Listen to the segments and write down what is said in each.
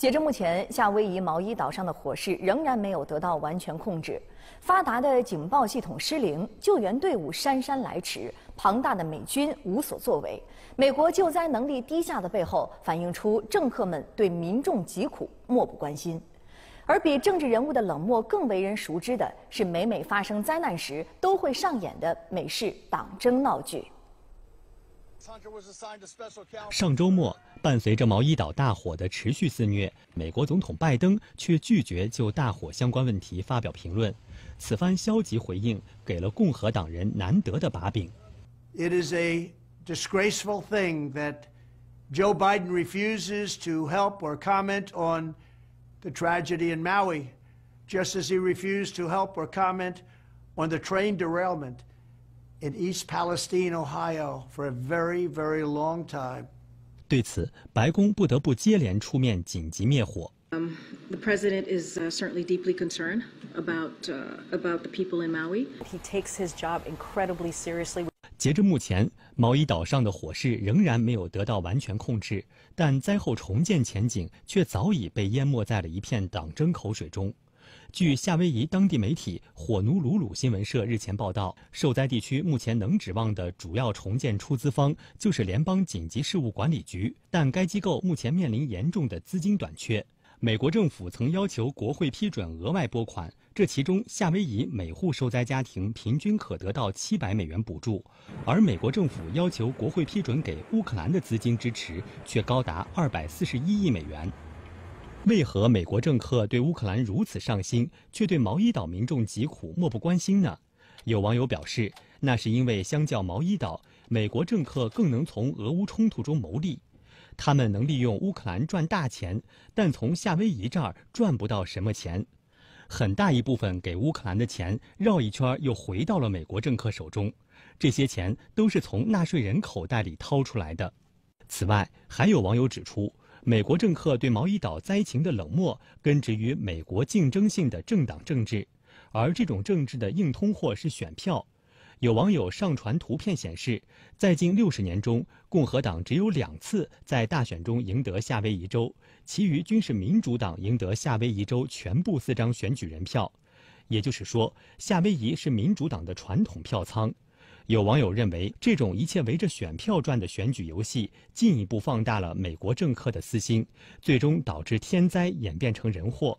截至目前，夏威夷毛伊岛上的火势仍然没有得到完全控制。发达的警报系统失灵，救援队伍姗姗来迟，庞大的美军无所作为。美国救灾能力低下的背后，反映出政客们对民众疾苦漠不关心。而比政治人物的冷漠更为人熟知的，是每每发生灾难时都会上演的美式党争闹剧。上周末，伴随着毛伊岛大火的持续肆虐，美国总统拜登却拒绝就大火相关问题发表评论。此番消极回应，给了共和党人难得的把柄。It is a disgraceful thing that Joe Biden refuses to help or comment on the tragedy in Maui, just as he refused to help or comment on the train derailment. in Palestine, Ohio, time. long East very, very a for 对此，白宫不得不接连出面紧急灭火。Um, The president is certainly deeply concerned about about the people in Maui. He takes his job incredibly seriously. 截至目前，毛伊岛上的火势仍然没有得到完全控制，但灾后重建前景却早已被淹没在了一片党争口水中。据夏威夷当地媒体火奴鲁鲁新闻社日前报道，受灾地区目前能指望的主要重建出资方就是联邦紧急事务管理局，但该机构目前面临严重的资金短缺。美国政府曾要求国会批准额外拨款，这其中夏威夷每户受灾家庭平均可得到七百美元补助，而美国政府要求国会批准给乌克兰的资金支持却高达二百四十一亿美元。为何美国政客对乌克兰如此上心，却对毛伊岛民众疾苦漠不关心呢？有网友表示，那是因为相较毛伊岛，美国政客更能从俄乌冲突中牟利。他们能利用乌克兰赚大钱，但从夏威夷这儿赚不到什么钱。很大一部分给乌克兰的钱，绕一圈又回到了美国政客手中。这些钱都是从纳税人口袋里掏出来的。此外，还有网友指出。美国政客对毛伊岛灾情的冷漠，根植于美国竞争性的政党政治，而这种政治的硬通货是选票。有网友上传图片显示，在近六十年中，共和党只有两次在大选中赢得夏威夷州，其余均是民主党赢得夏威夷州全部四张选举人票。也就是说，夏威夷是民主党的传统票仓。有网友认为，这种一切围着选票转的选举游戏，进一步放大了美国政客的私心，最终导致天灾演变成人祸。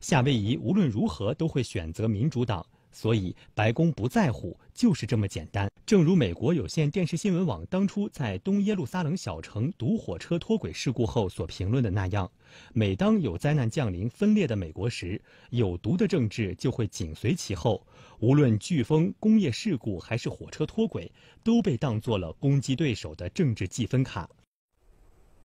夏威夷无论如何都会选择民主党。所以白宫不在乎，就是这么简单。正如美国有线电视新闻网当初在东耶路撒冷小城毒火车脱轨事故后所评论的那样，每当有灾难降临分裂的美国时，有毒的政治就会紧随其后。无论飓风、工业事故还是火车脱轨，都被当做了攻击对手的政治记分卡。